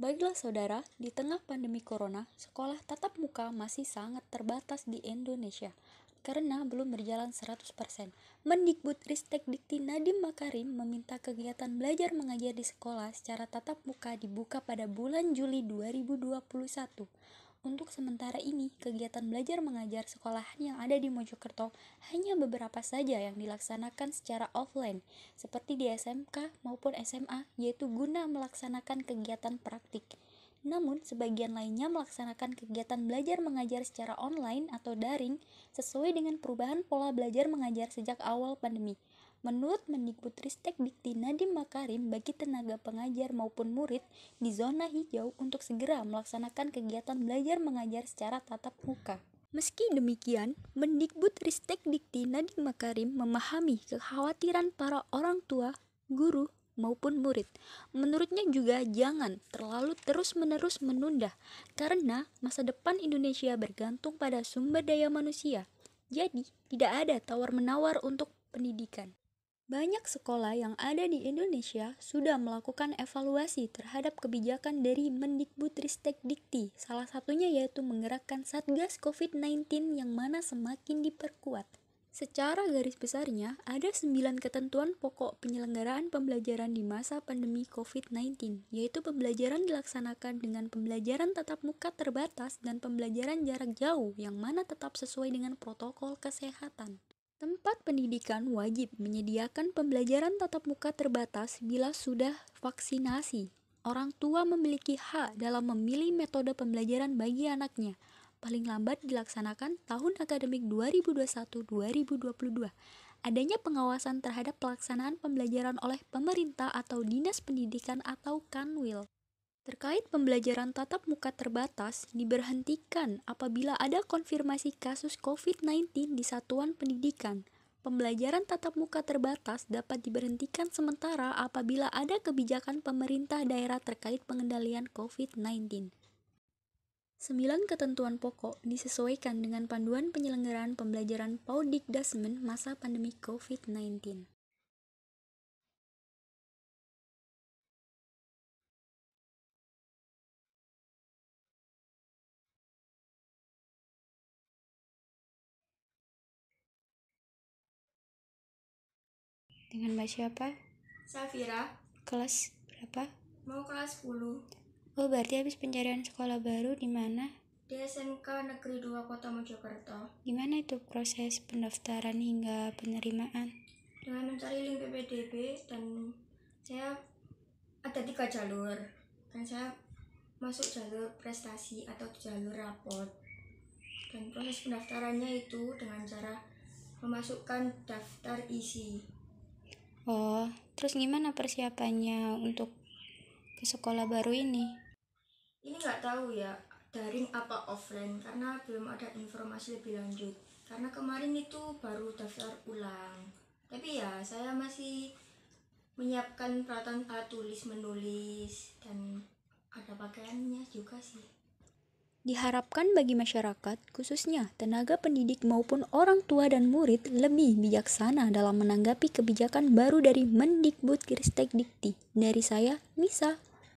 Baiklah saudara, di tengah pandemi corona, sekolah tatap muka masih sangat terbatas di Indonesia karena belum berjalan 100%. Mendikbud Ristek Dikti Nadiem Makarim meminta kegiatan belajar mengajar di sekolah secara tatap muka dibuka pada bulan Juli 2021. Untuk sementara ini, kegiatan belajar mengajar sekolahan yang ada di Mojokerto hanya beberapa saja yang dilaksanakan secara offline, seperti di SMK maupun SMA, yaitu guna melaksanakan kegiatan praktik. Namun, sebagian lainnya melaksanakan kegiatan belajar mengajar secara online atau daring sesuai dengan perubahan pola belajar mengajar sejak awal pandemi. Menurut Mendikbudristek Dikti Nadiem Makarim, bagi tenaga pengajar maupun murid di zona hijau untuk segera melaksanakan kegiatan belajar mengajar secara tatap muka. Meski demikian, Mendikbud Dikti Nadiem Makarim memahami kekhawatiran para orang tua, guru, maupun murid. Menurutnya juga jangan terlalu terus-menerus menunda karena masa depan Indonesia bergantung pada sumber daya manusia. Jadi, tidak ada tawar-menawar untuk pendidikan. Banyak sekolah yang ada di Indonesia sudah melakukan evaluasi terhadap kebijakan dari Mendikbudristek Dikti, salah satunya yaitu menggerakkan Satgas COVID-19 yang mana semakin diperkuat. Secara garis besarnya, ada sembilan ketentuan pokok penyelenggaraan pembelajaran di masa pandemi COVID-19, yaitu pembelajaran dilaksanakan dengan pembelajaran tatap muka terbatas dan pembelajaran jarak jauh yang mana tetap sesuai dengan protokol kesehatan. Tempat pendidikan wajib menyediakan pembelajaran tatap muka terbatas bila sudah vaksinasi. Orang tua memiliki hak dalam memilih metode pembelajaran bagi anaknya. Paling lambat dilaksanakan tahun akademik 2021-2022. Adanya pengawasan terhadap pelaksanaan pembelajaran oleh pemerintah atau dinas pendidikan atau Kanwil. Terkait pembelajaran tatap muka terbatas diberhentikan apabila ada konfirmasi kasus COVID-19 di satuan pendidikan. Pembelajaran tatap muka terbatas dapat diberhentikan sementara apabila ada kebijakan pemerintah daerah terkait pengendalian COVID-19. Sembilan ketentuan pokok disesuaikan dengan panduan penyelenggaraan pembelajaran paudik dasmen masa pandemi COVID-19. Dengan Mbak siapa? Safira. Kelas berapa? Mau kelas 10. Oh, berarti habis pencarian sekolah baru di mana? Di SMK Negeri 2 Kota Mojokerto. Gimana itu proses pendaftaran hingga penerimaan? Dengan mencari link PPDB dan saya ada tiga jalur dan saya masuk jalur prestasi atau jalur raport dan proses pendaftarannya itu dengan cara memasukkan daftar isi Oh, terus gimana persiapannya untuk ke sekolah baru ini? Ini nggak tahu ya, daring apa offline karena belum ada informasi lebih lanjut. Karena kemarin itu baru daftar ulang. Tapi ya, saya masih menyiapkan peralatan alat tulis menulis dan ada pakaiannya juga sih. Diharapkan bagi masyarakat, khususnya tenaga pendidik maupun orang tua dan murid lebih bijaksana dalam menanggapi kebijakan baru dari Mendikbud Kristek Dikti. Dari saya, Misa